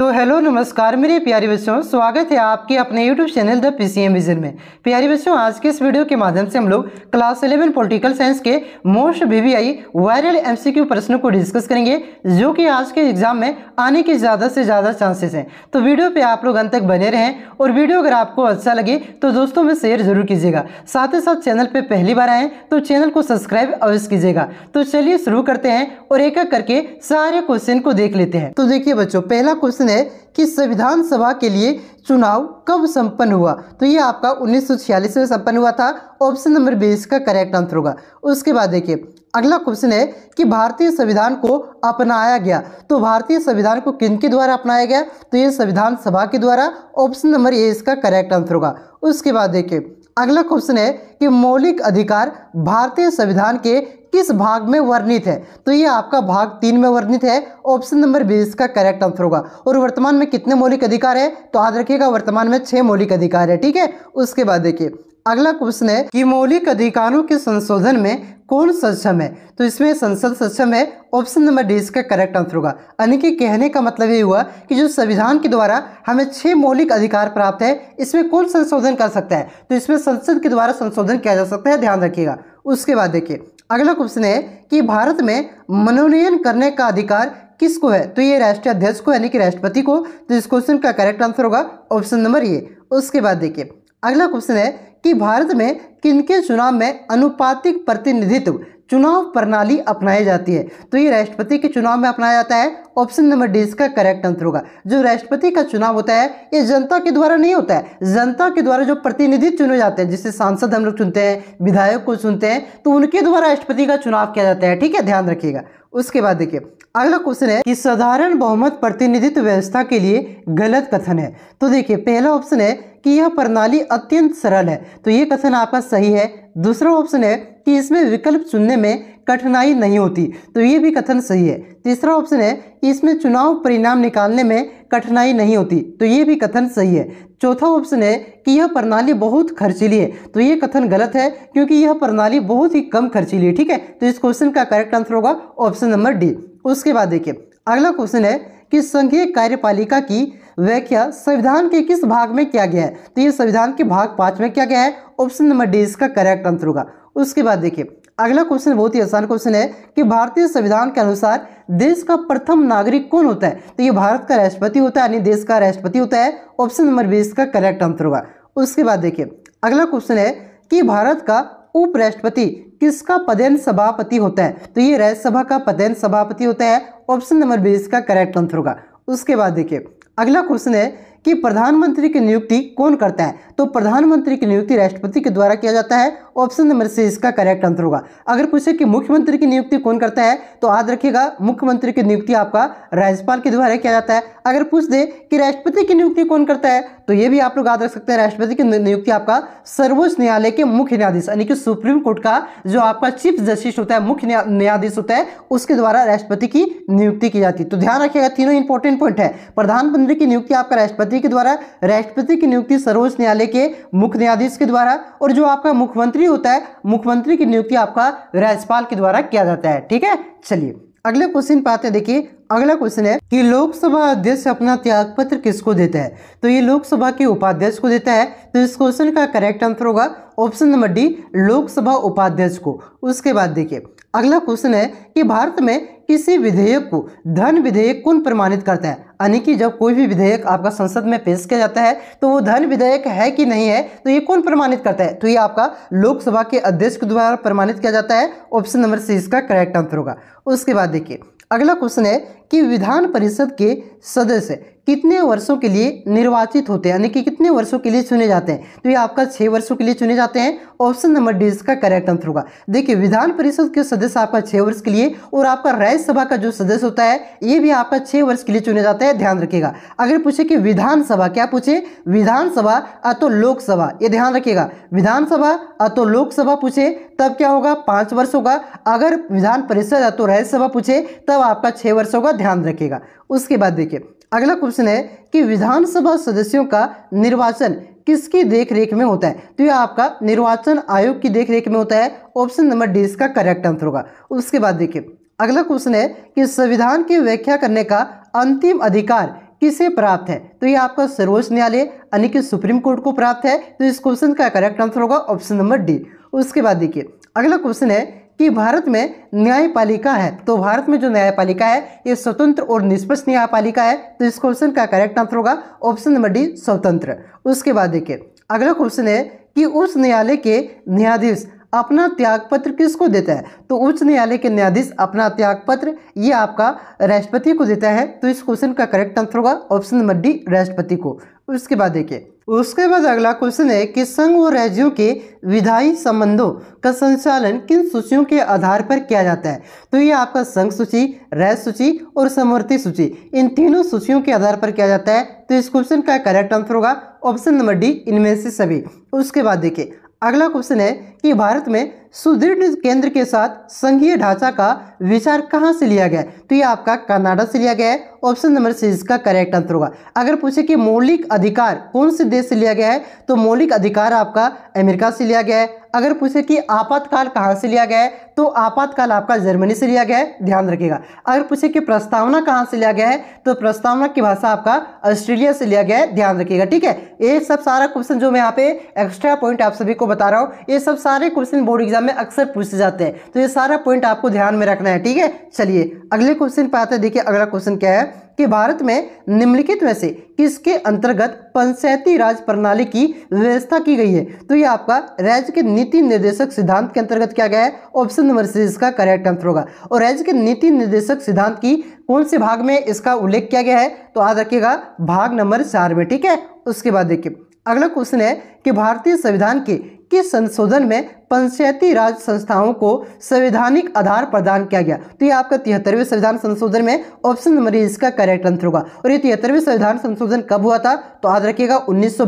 तो हेलो नमस्कार मेरे प्यारे बच्चों स्वागत है आपके अपने YouTube channel the PCM vision में प्यारे बच्चों आज के इस वीडियो के माध्यम से हम लोग क्लास 11 पॉलिटिकल साइंस के मोस्ट वीवीआई वायरल एमसीक्यू प्रश्नों को डिस्कस करेंगे जो कि आज के एग्जाम में आने के ज़्यादा से ज़्यादा चांसेस हैं तो वीडियो पर आप लोग अंत तक बने रहें और वीडियो अगर आपको अच्छा लगे तो दोस्तों में शेयर जरूर कीजिएगा साथ ही साथ चैनल पर पहली बार आएँ तो चैनल को सब्सक्राइब अवश्य कीजिएगा तो चलिए शुरू करते हैं और एक एक करके सारे क्वेश्चन को देख लेते हैं तो देखिए बच्चों पहला क्वेश्चन प्रश्न है कि संविधान सभा के लिए चुनाव कब संपन्न हुआ तो ये आपका उन्नीस में संपन्न हुआ था ऑप्शन नंबर बीस का करेक्ट आंसर होगा उसके बाद देखिए अगला क्वेश्चन है कि भारतीय संविधान को अपनाया गया तो भारतीय संविधान को किन के द्वारा अपनाया गया तो ये संविधान सभा के द्वारा ऑप्शन नंबर ए इसका करेक्ट आंसर होगा उसके बाद देखिए अगला क्वेश्चन है कि मौलिक अधिकार भारतीय संविधान के किस भाग में वर्णित है तो ये आपका भाग तीन में वर्णित है ऑप्शन नंबर बी इसका करेक्ट आंसर होगा और वर्तमान में कितने मौलिक अधिकार है तो याद रखिएगा वर्तमान में छह मौलिक अधिकार है ठीक है उसके बाद देखिए अगला क्वेश्चन है कि मौलिक अधिकारों के संशोधन में कौन सक्षम है तो इसमें संसद सक्षम है ऑप्शन नंबर डी इसका करेक्ट आंसर होगा यानी कि कहने का मतलब ये हुआ कि जो संविधान के द्वारा हमें छह मौलिक अधिकार प्राप्त है इसमें कौन संशोधन कर सकता है तो इसमें संसद के द्वारा संशोधन किया जा सकता है ध्यान रखिएगा उसके बाद देखिए अगला क्वेश्चन है कि भारत में मनोनयन करने का अधिकार किसको है तो ये राष्ट्रीय अध्यक्ष को यानी कि राष्ट्रपति को तो इस क्वेश्चन का करेक्ट आंसर होगा ऑप्शन नंबर ये उसके बाद देखिए अगला क्वेश्चन है कि भारत में किनके चुनाव में अनुपातिक प्रतिनिधित्व चुनाव प्रणाली अपनाई जाती है तो ये राष्ट्रपति के चुनाव में अपनाया जाता है ऑप्शन नंबर डी इसका करेक्ट आंसर होगा जो राष्ट्रपति का चुनाव होता है ये जनता के द्वारा नहीं होता है जनता के द्वारा जो प्रतिनिधि चुने जाते हैं जिससे सांसद हम लोग चुनते हैं विधायक को चुनते हैं तो उनके द्वारा राष्ट्रपति का चुनाव किया जाता है ठीक है ध्यान रखिएगा उसके बाद देखिए अगला क्वेश्चन है कि साधारण बहुमत प्रतिनिधित्व व्यवस्था के लिए गलत कथन है तो देखिए पहला ऑप्शन है कि यह प्रणाली अत्यंत सरल है तो ये कथन आपका सही है दूसरा ऑप्शन है कि इसमें विकल्प चुनने में कठिनाई नहीं होती तो ये भी कथन सही है तीसरा ऑप्शन है कि इसमें चुनाव परिणाम निकालने में कठिनाई नहीं होती तो ये भी कथन सही है चौथा ऑप्शन है कि यह प्रणाली बहुत खर्चीली है तो ये कथन गलत है क्योंकि यह प्रणाली बहुत ही कम खर्चीली है ठीक है तो इस क्वेश्चन का करेक्ट आंसर होगा ऑप्शन नंबर डी उसके बाद देखिए अगला क्वेश्चन है कि संघीय कार्यपालिका की व्याख्या संविधान के किस भाग में किया गया है तो ये संविधान के भाग पाँच में किया गया है ऑप्शन नंबर डी इसका करेक्ट आंसर होगा उसके बाद देखिए अगला क्वेश्चन बहुत ही आसान क्वेश्चन है कि भारतीय संविधान के अनुसार देश का प्रथम नागरिक कौन होता है तो ये भारत का राष्ट्रपति होता है यानी देश का राष्ट्रपति होता है ऑप्शन नंबर बीस का करेक्ट आंसर होगा उसके बाद देखिए अगला क्वेश्चन है कि भारत का उपराष्ट्रपति किसका पदेन सभापति होता है तो ये राज्यसभा का पदेन सभापति होता है ऑप्शन नंबर बीस का करेक्ट आंसर होगा उसके बाद देखिए अगला क्वेश्चन है कि प्रधानमंत्री की नियुक्ति कौन करता है तो प्रधानमंत्री की नियुक्ति राष्ट्रपति के द्वारा किया जाता है ऑप्शन नंबर से इसका करेक्ट आंसर होगा अगर पूछे कि मुख्यमंत्री की नियुक्ति कौन करता है तो याद रखिएगा मुख्यमंत्री की नियुक्ति आपका राज्यपाल के द्वारा किया जाता है अगर पूछ दे कि राष्ट्रपति की नियुक्ति कौन करता है तो ये भी आप लोग याद रख सकते हैं राष्ट्रपति की नियुक्ति आपका सर्वोच्च न्यायालय के मुख्य न्यायाधीश यानी कि सुप्रीम कोर्ट का जो आपका चीफ जस्टिस होता है मुख्य न्यायाधीश होता है उसके द्वारा राष्ट्रपति की नियुक्ति की जाती है तो ध्यान रखिएगा तीनों इंपॉर्टेंट पॉइंट है प्रधानमंत्री की नियुक्ति आपका राष्ट्रपति राष्ट्रपति के द्वारा राष्ट्रपति की नियुक्ति सर्वोच्च न्यायालय के मुख्य न्यायाधीश के द्वारा और जो आपका मुख्यमंत्री होता है मुख्यमंत्री की नियुक्ति आपका राज्यपाल के द्वारा किया जाता है ठीक है चलिए अगले क्वेश्चन पे आते देखिए अगला क्वेश्चन है कि लोकसभा अध्यक्ष अपना त्याग पत्र किसको देता है तो ये लोकसभा के उपाध्यक्ष को देता है तो इस क्वेश्चन का करेक्ट आंसर होगा ऑप्शन नंबर डी लोकसभा उपाध्यक्ष को उसके बाद देखिए अगला क्वेश्चन है कि भारत में किसी विधेयक को धन विधेयक कौन प्रमाणित करता है यानी कि जब कोई भी विधेयक आपका संसद में पेश किया जाता है तो वो धन विधेयक है कि नहीं है तो ये कौन प्रमाणित करता है तो ये आपका लोकसभा के अध्यक्ष के द्वारा प्रमाणित किया जाता है ऑप्शन नंबर सी इसका करेक्ट आंसर होगा उसके बाद देखिए अगला क्वेश्चन है कि विधान परिषद के सदस्य कितने वर्षों के लिए निर्वाचित होते हैं यानी कि कितने वर्षों के लिए चुने जाते हैं तो ये आपका छः वर्षों के लिए चुने जाते हैं ऑप्शन नंबर डी इसका करेक्ट आंसर होगा देखिए विधान परिषद के सदस्य आपका छः वर्ष के लिए और आपका राज्यसभा का जो सदस्य होता है ये भी आपका छः वर्ष के लिए चुने जाते हैं ध्यान रखिएगा अगर पूछे कि विधानसभा क्या पूछे विधानसभा अतो लोकसभा ये ध्यान रखिएगा विधानसभा अतो लोकसभा पूछे तब क्या होगा पाँच वर्ष होगा अगर विधान परिषद अतो राज्यसभा पूछे तब आपका छः वर्ष होगा ध्यान रखेगा उसके बाद देखिए अगला क्वेश्चन है कि विधानसभा सदस्यों का निर्वाचन किसकी देखरेख में होता है तो यह आपका निर्वाचन आयोग की देखरेख में होता है ऑप्शन नंबर डी इसका करेक्ट आंसर होगा उसके बाद देखिए अगला क्वेश्चन है कि संविधान की व्याख्या करने का अंतिम अधिकार किसे प्राप्त है तो ये आपका सर्वोच्च न्यायालय यानी कि सुप्रीम कोर्ट को प्राप्त है तो इस क्वेश्चन का करेक्ट आंसर होगा ऑप्शन नंबर डी उसके बाद देखिए अगला क्वेश्चन है कि भारत में न्यायपालिका है तो भारत में जो न्यायपालिका है ये स्वतंत्र और निष्पक्ष न्यायपालिका है तो इस क्वेश्चन का करेक्ट आंसर होगा ऑप्शन नंबर डी स्वतंत्र उसके बाद देखिए अगला क्वेश्चन है कि उच्च न्यायालय के न्यायाधीश अपना त्यागपत्र किसको देता है तो उच्च न्यायालय के न्यायाधीश अपना त्यागपत्र ये आपका राष्ट्रपति को देता है तो इस क्वेश्चन का करेक्ट आंसर होगा ऑप्शन नंबर डी राष्ट्रपति को उसके बाद देखिए उसके बाद अगला क्वेश्चन है कि संघ व राज्यों के विधायी संबंधों का संचालन किन सूचियों के आधार पर किया जाता है तो ये आपका संघ सूची राज्य सूची और समवर्ती सूची इन तीनों सूचियों के आधार पर किया जाता है तो इस क्वेश्चन का करेक्ट आंसर होगा ऑप्शन नंबर डी इनमें से सभी उसके बाद देखिए अगला क्वेश्चन है कि भारत में सुदृढ़ केंद्र के साथ संघीय ढांचा का विचार कहाँ से लिया गया तो ये आपका कनाडा से लिया गया है ऑप्शन नंबर सी इसका करेक्ट आंसर होगा अगर पूछे कि मौलिक अधिकार कौन से देश से लिया गया है तो मौलिक अधिकार आपका अमेरिका से लिया गया है अगर पूछे कि आपातकाल कहाँ से लिया गया है तो आपातकाल आपका जर्मनी से लिया गया है ध्यान रखिएगा अगर पूछे कि प्रस्तावना कहाँ से लिया गया है तो प्रस्तावना की भाषा आपका ऑस्ट्रेलिया से लिया गया है ध्यान रखिएगा ठीक है ये सब सारा क्वेश्चन जो मैं यहाँ पे एक्स्ट्रा पॉइंट आप सभी को बता रहा हूँ ये सब सारे क्वेश्चन बोर्ड एग्जाम में अक्सर पूछे जाते हैं तो ये सारा पॉइंट आपको ध्यान में रखना है ठीक है चलिए अगले क्वेश्चन पे आते हैं देखिए अगला क्वेश्चन क्या है कि भारत में निम्नलिखित में से किसके अंतर्गत पंचायती राज प्रणाली की व्यवस्था की गई है तो ये आपका राज्य के नीति निर्देशक सिद्धांत के अंतर्गत क्या गया है ऑप्शन नंबर सी इसका करेक्ट आंसर होगा और राज्य के नीति निर्देशक सिद्धांत की कौन से भाग में इसका उल्लेख किया गया है तो याद रखिएगा भाग नंबर चार में ठीक है उसके बाद देखिए अगला क्वेश्चन है कि भारतीय संविधान के के संशोधन में पंचायती राज संस्थाओं को संवैधानिक आधार प्रदान किया गया तो ये आपका तिहत्तरवें संविधान संशोधन में ऑप्शन नंबर इसका करेक्ट आंसर होगा और ये तिहत्तरवें संविधान संशोधन कब हुआ था तो याद रखिएगा उन्नीस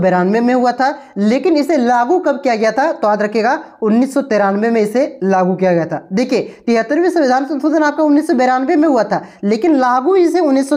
में हुआ था लेकिन इसे लागू कब किया गया था तो याद रखिएगा उन्नीस में इसे लागू किया गया था देखिए तिहत्तरवें संविधान संशोधन आपका उन्नीस में हुआ था लेकिन लागू इसे उन्नीस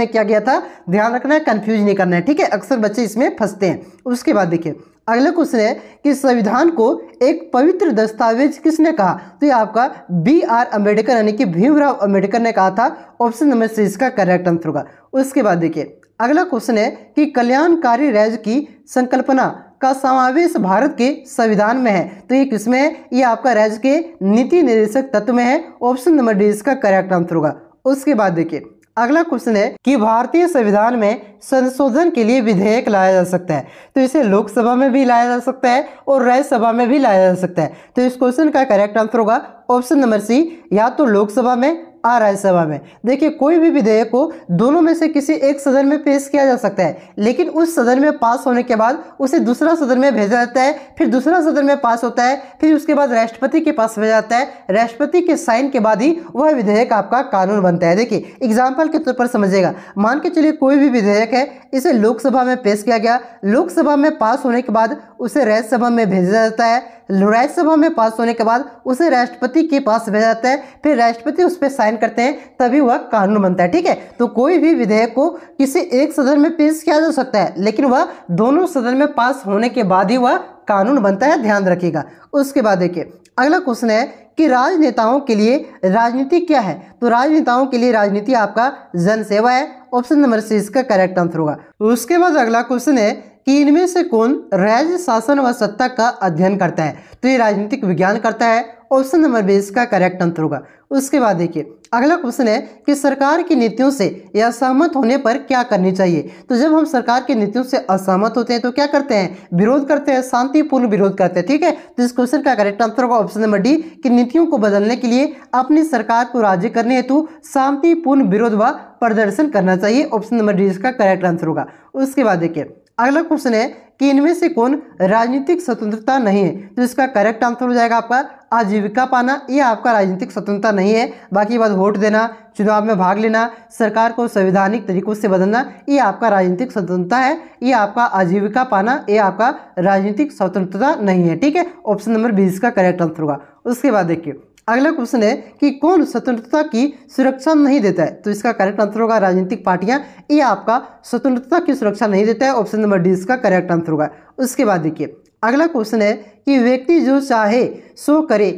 में किया गया था ध्यान रखना है कन्फ्यूज नहीं करना है ठीक है अक्सर बच्चे इसमें फंसते हैं उसके बाद देखिए अगला क्वेश्चन है कि संविधान को एक पवित्र दस्तावेज किसने कहा तो ये आपका बी आर अम्बेडकर यानी कि भीमराव अम्बेडकर ने कहा था ऑप्शन नंबर सी इसका करेक्ट आंसर होगा उसके बाद देखिए अगला क्वेश्चन है कि कल्याणकारी राज्य की संकल्पना का समावेश भारत के संविधान में है तो ये किसमें है ये आपका राज्य के नीति निर्देशक तत्व में है ऑप्शन नंबर डी इसका करेक्ट आंसर होगा उसके बाद देखिए अगला क्वेश्चन है कि भारतीय संविधान में संशोधन के लिए विधेयक लाया जा सकता है तो इसे लोकसभा में भी लाया जा सकता है और राज्यसभा में भी लाया जा सकता है तो इस क्वेश्चन का करेक्ट आंसर होगा ऑप्शन नंबर सी या तो लोकसभा में आ रहा है सभा में देखिए कोई भी विधेयक को दोनों में से किसी एक सदन में पेश किया जा सकता है लेकिन उस सदन में पास होने के बाद उसे दूसरा सदन में भेजा जाता है फिर दूसरा सदन में पास होता है फिर उसके बाद राष्ट्रपति के पास भेजा जाता है राष्ट्रपति के साइन के बाद ही वह विधेयक आपका कानून बनता है देखिए एग्जाम्पल के तौर पर समझिएगा मान के चलिए कोई भी विधेयक है इसे लोकसभा में पेश किया गया लोकसभा में पास होने के बाद उसे राज्यसभा में भेजा जाता है राज्यसभा में पास होने के बाद उसे राष्ट्रपति के पास भेजा जाता है फिर राष्ट्रपति उस पर साइन करते हैं तभी वह कानून बनता है ठीक है तो कोई भी विधेयक को किसी एक सदन में पेश किया जा सकता है लेकिन वह दोनों सदन में पास होने के बाद ही वह कानून बनता है ध्यान रखिएगा उसके बाद देखिए अगला क्वेश्चन है कि राजनेताओं के लिए राजनीति क्या है तो राजनेताओं के लिए राजनीति आपका जनसेवा है ऑप्शन नंबर सी इसका करेक्ट आंसर होगा उसके बाद अगला क्वेश्चन है कि इनमें से कौन राज्य शासन व सत्ता का अध्ययन करता है तो ये राजनीतिक विज्ञान करता है ऑप्शन नंबर बी इसका करेक्ट आंसर होगा उसके बाद देखिए अगला क्वेश्चन है कि सरकार की नीतियों से असहमत होने पर क्या करनी चाहिए तो जब हम सरकार की नीतियों से असहमत होते हैं तो क्या करते हैं विरोध करते हैं शांतिपूर्ण विरोध करते हैं ठीक है तो इस क्वेश्चन का करेक्ट आंसर होगा ऑप्शन नंबर डी कि नीतियों को बदलने के लिए अपनी सरकार को राज्य करने हेतु शांतिपूर्ण विरोध व प्रदर्शन करना चाहिए ऑप्शन नंबर डी इसका करेक्ट आंसर होगा उसके बाद देखिए अगला क्वेश्चन है कि इनमें से कौन राजनीतिक स्वतंत्रता नहीं है तो इसका करेक्ट आंसर हो जाएगा आपका आजीविका पाना ये आपका राजनीतिक स्वतंत्रता नहीं है बाकी बात वोट देना चुनाव में भाग लेना सरकार को संवैधानिक तरीकों से बदलना ये आपका राजनीतिक स्वतंत्रता है ये आपका आजीविका पाना ये आपका राजनीतिक स्वतंत्रता नहीं है ठीक है ऑप्शन नंबर बीस का करेक्ट आंसर होगा उसके बाद देखिए अगला क्वेश्चन है कि कौन स्वतंत्रता की सुरक्षा नहीं देता है तो इसका करेक्ट आंसर होगा राजनीतिक पार्टियां ये आपका स्वतंत्रता की सुरक्षा नहीं देता है ऑप्शन नंबर डी इसका करेक्ट आंसर होगा उसके बाद देखिए अगला क्वेश्चन है कि व्यक्ति जो चाहे सो करे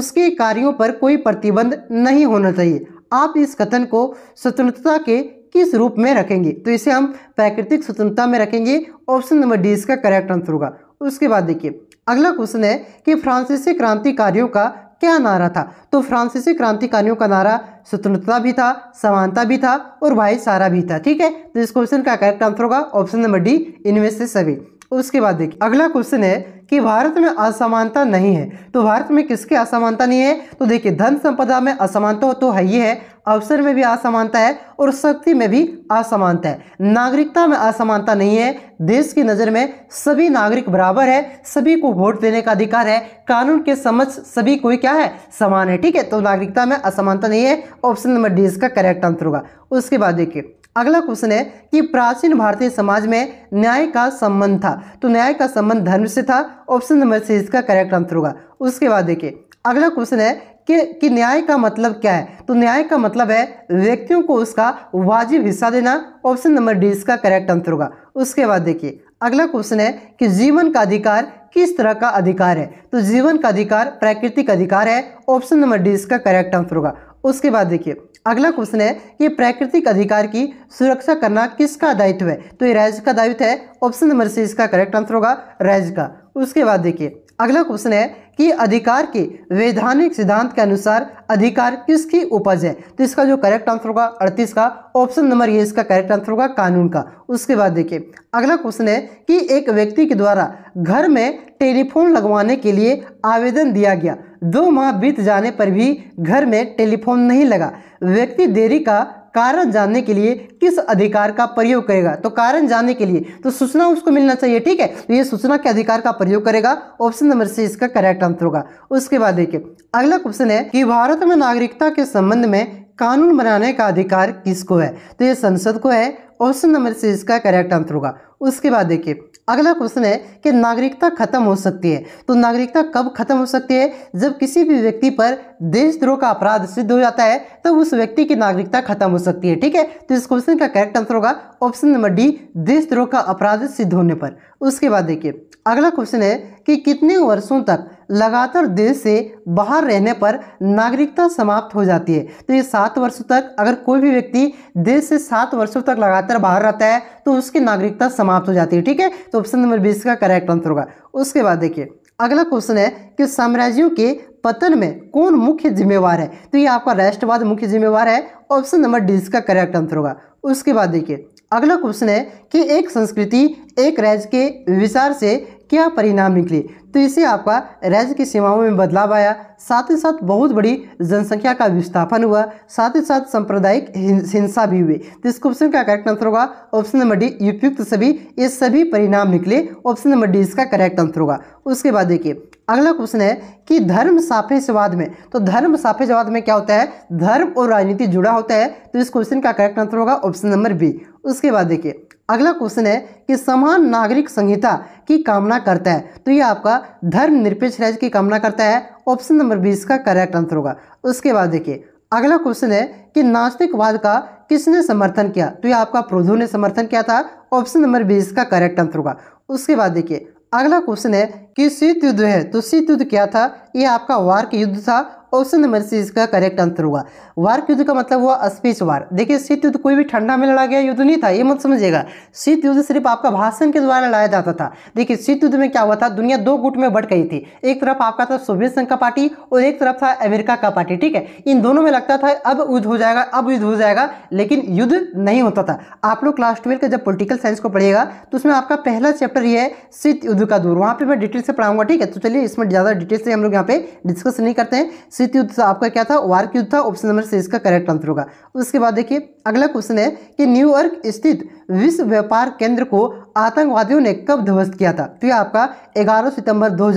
उसके कार्यों पर कोई प्रतिबंध नहीं होना चाहिए आप इस कथन को स्वतंत्रता के किस रूप में रखेंगे तो इसे हम प्राकृतिक स्वतंत्रता में रखेंगे ऑप्शन नंबर डी इसका करेक्ट आंसर होगा उसके बाद देखिए अगला क्वेश्चन है कि फ्रांसीसी क्रांतिकारियों का क्या नारा था तो फ्रांसीसी क्रांतिकारियों का नारा स्वतंत्रता भी था समानता भी था और भाईचारा भी था ठीक है तो इस क्वेश्चन का करेक्ट आंसर होगा ऑप्शन नंबर डी इनमें से सभी उसके बाद देखिए अगला क्वेश्चन है कि भारत में असमानता नहीं है तो भारत में किसकी असमानता नहीं है तो देखिए धन संपदा में असमानता तो है ही है अवसर में भी असमानता है और शक्ति में भी असमानता है नागरिकता में असमानता नहीं है देश की नज़र में सभी नागरिक बराबर है सभी को वोट देने का अधिकार है कानून के समझ सभी कोई क्या है समान है ठीक है तो नागरिकता में असमानता नहीं है ऑप्शन नंबर डी इसका करेक्ट आंसर होगा उसके बाद देखिए अगला क्वेश्चन है कि प्राचीन भारतीय समाज में न्याय का संबंध था तो न्याय का संबंध धर्म से था ऑप्शन नंबर से इसका करेक्ट आंसर होगा उसके बाद देखिए अगला क्वेश्चन है कि कि न्याय का मतलब क्या है तो न्याय का मतलब है व्यक्तियों को उसका वाजिब हिस्सा देना ऑप्शन नंबर डी इसका करेक्ट आंसर होगा उसके बाद देखिए अगला क्वेश्चन है कि जीवन का अधिकार किस तरह का अधिकार है तो जीवन का अधिकार प्राकृतिक अधिकार है ऑप्शन नंबर डी इसका करेक्ट आंसर होगा उसके बाद देखिए अगला क्वेश्चन है कि प्राकृतिक अधिकार की सुरक्षा करना किसका दायित्व है तो ये राज्य का दायित्व है ऑप्शन नंबर सी इसका करेक्ट आंसर होगा राज्य का उसके बाद देखिए अगला क्वेश्चन है कि अधिकार के वैधानिक सिद्धांत के अनुसार अधिकार किसकी उपज है तो इसका जो करेक्ट आंसर होगा अड़तीस का ऑप्शन नंबर ये इसका करेक्ट आंसर होगा कानून का उसके बाद देखिए अगला क्वेश्चन है कि एक व्यक्ति के द्वारा घर में टेलीफोन लगवाने के लिए आवेदन दिया गया दो माह बीत जाने पर भी घर में टेलीफोन नहीं लगा व्यक्ति देरी का कारण जानने के लिए किस अधिकार का प्रयोग करेगा तो कारण जानने के लिए तो सूचना उसको मिलना चाहिए ठीक है तो ये सूचना के अधिकार का प्रयोग करेगा ऑप्शन नंबर सी इसका करेक्ट आंसर होगा उसके बाद देखिए अगला क्वेश्चन है कि भारत में नागरिकता के संबंध में कानून बनाने का अधिकार किसको है तो ये संसद को है ऑप्शन नंबर सी इसका करेक्ट आंसर होगा उसके बाद देखिए अगला क्वेश्चन है कि नागरिकता खत्म हो सकती है तो नागरिकता कब खत्म हो सकती है जब किसी भी व्यक्ति पर देशद्रोह का अपराध सिद्ध हो जाता है तो उस व्यक्ति की नागरिकता खत्म हो सकती है ठीक है तो इस क्वेश्चन का करेक्ट आंसर होगा ऑप्शन नंबर डी देशद्रोह का अपराध सिद्ध होने पर उसके बाद देखिए अगला क्वेश्चन है कि कितने वर्षों तक लगातार देश से बाहर रहने पर नागरिकता समाप्त हो जाती है तो ये सात वर्षों तक अगर कोई भी व्यक्ति देश से सात वर्षों तक लगातार बाहर रहता है तो उसकी नागरिकता समाप्त हो जाती है ठीक है तो ऑप्शन नंबर बीस का करेक्ट आंसर होगा उसके बाद देखिए अगला क्वेश्चन है कि साम्राज्यों के पतन में कौन मुख्य जिम्मेवार है तो ये आपका राष्ट्रवाद मुख्य जिम्मेवार है ऑप्शन नंबर डी इसका करेक्ट आंसर होगा उसके बाद देखिए अगला क्वेश्चन है कि एक संस्कृति एक राज्य के विचार से क्या परिणाम निकले तो इससे आपका राज्य की सीमाओं में बदलाव आया साथ ही साथ बहुत बड़ी जनसंख्या का विस्थापन हुआ साथ ही साथ सांप्रदायिक हिंसा भी हुई तो इस क्वेश्चन का करेक्ट आंसर होगा ऑप्शन नंबर डी उपयुक्त सभी ये सभी परिणाम निकले ऑप्शन नंबर डी इसका करेक्ट आंसर होगा उसके बाद देखिए अगला क्वेश्चन है कि धर्म सापेक्षवाद में तो धर्म सापेक्षवाद में क्या होता है धर्म और राजनीति जुड़ा होता है तो इस क्वेश्चन का करेक्ट आंसर होगा ऑप्शन नंबर बी उसके बाद देखिए अगला क्वेश्चन है कि समान नागरिक संहिता की कामना करता है तो ये आपका धर्मनिरपेक्ष राज्य की कामना करता है ऑप्शन नंबर बीस का करेक्ट आंसर होगा उसके बाद देखिए अगला क्वेश्चन है कि नास्तिकवाद का किसने समर्थन किया तो ये आपका प्रोधो ने समर्थन किया था ऑप्शन नंबर बीस का करेक्ट आंसर होगा उसके बाद देखिए अगला क्वेश्चन है कि शीत युद्ध है तो शीत युद्ध क्या था ये आपका वार्क युद्ध था ऑप्शन नंबर सी इसका करेक्ट आंसर होगा वार्क युद्ध का मतलब हुआ स्पीच वार देखिए शीत युद्ध कोई भी ठंडा में लड़ा गया युद्ध नहीं था ये मत समझिएगा शीत युद्ध सिर्फ आपका भाषण के द्वारा लड़ाया जाता था देखिए शीत युद्ध में क्या हुआ था दुनिया दो गुट में बढ़ गई थी एक तरफ आपका था सोवियत संघ का पार्टी और एक तरफ था अमेरिका का पार्टी ठीक है इन दोनों में लगता था अब युद्ध हो जाएगा अब युद्ध हो जाएगा लेकिन युद्ध नहीं होता था आप लोग क्लास ट्वेल्व का जब पोलिटिकल साइंस को पढ़िएगा तो उसमें आपका पहला चैप्टर ये है शीत युद्ध का दूर वहाँ पर मैं डिटेल डिटेल से पढ़ाऊंगा ठीक है तो चलिए इसमें ज़्यादा डिटेल से हम लोग यहाँ पे डिस्कस नहीं करते हैं शीत युद्ध था आपका क्या था वार्क युद्ध था ऑप्शन नंबर से इसका करेक्ट आंसर होगा उसके बाद देखिए अगला क्वेश्चन है कि न्यूयॉर्क स्थित विश्व व्यापार केंद्र को आतंकवादियों ने कब ध्वस्त किया था तो ये आपका ग्यारह सितंबर दो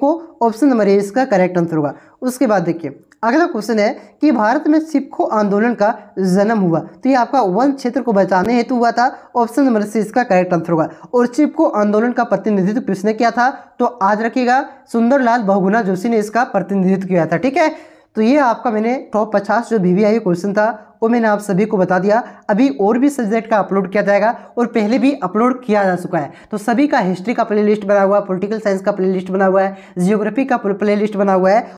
को ऑप्शन नंबर ए इसका करेक्ट आंसर होगा उसके बाद देखिए अगला क्वेश्चन है कि भारत में सिखो आंदोलन का जन्म हुआ तो ये आपका वन क्षेत्र को बचाने हेतु हुआ था ऑप्शन नंबर सी इसका करेक्ट आंसर होगा और सिपको आंदोलन का प्रतिनिधित्व किसने किया था तो आज रखिएगा सुंदरलाल बहुगुना जोशी ने इसका प्रतिनिधित्व किया था ठीक है तो ये आपका मैंने टॉप पचास जो वी क्वेश्चन था वो मैंने आप सभी को बता दिया अभी और भी सब्जेक्ट का अपलोड किया जाएगा और पहले भी अपलोड किया जा चुका है तो सभी का हिस्ट्री का प्लेलिस्ट बना हुआ है पॉलिटिकल साइंस का प्लेलिस्ट बना हुआ है जियोग्राफी का प्लेलिस्ट बना हुआ है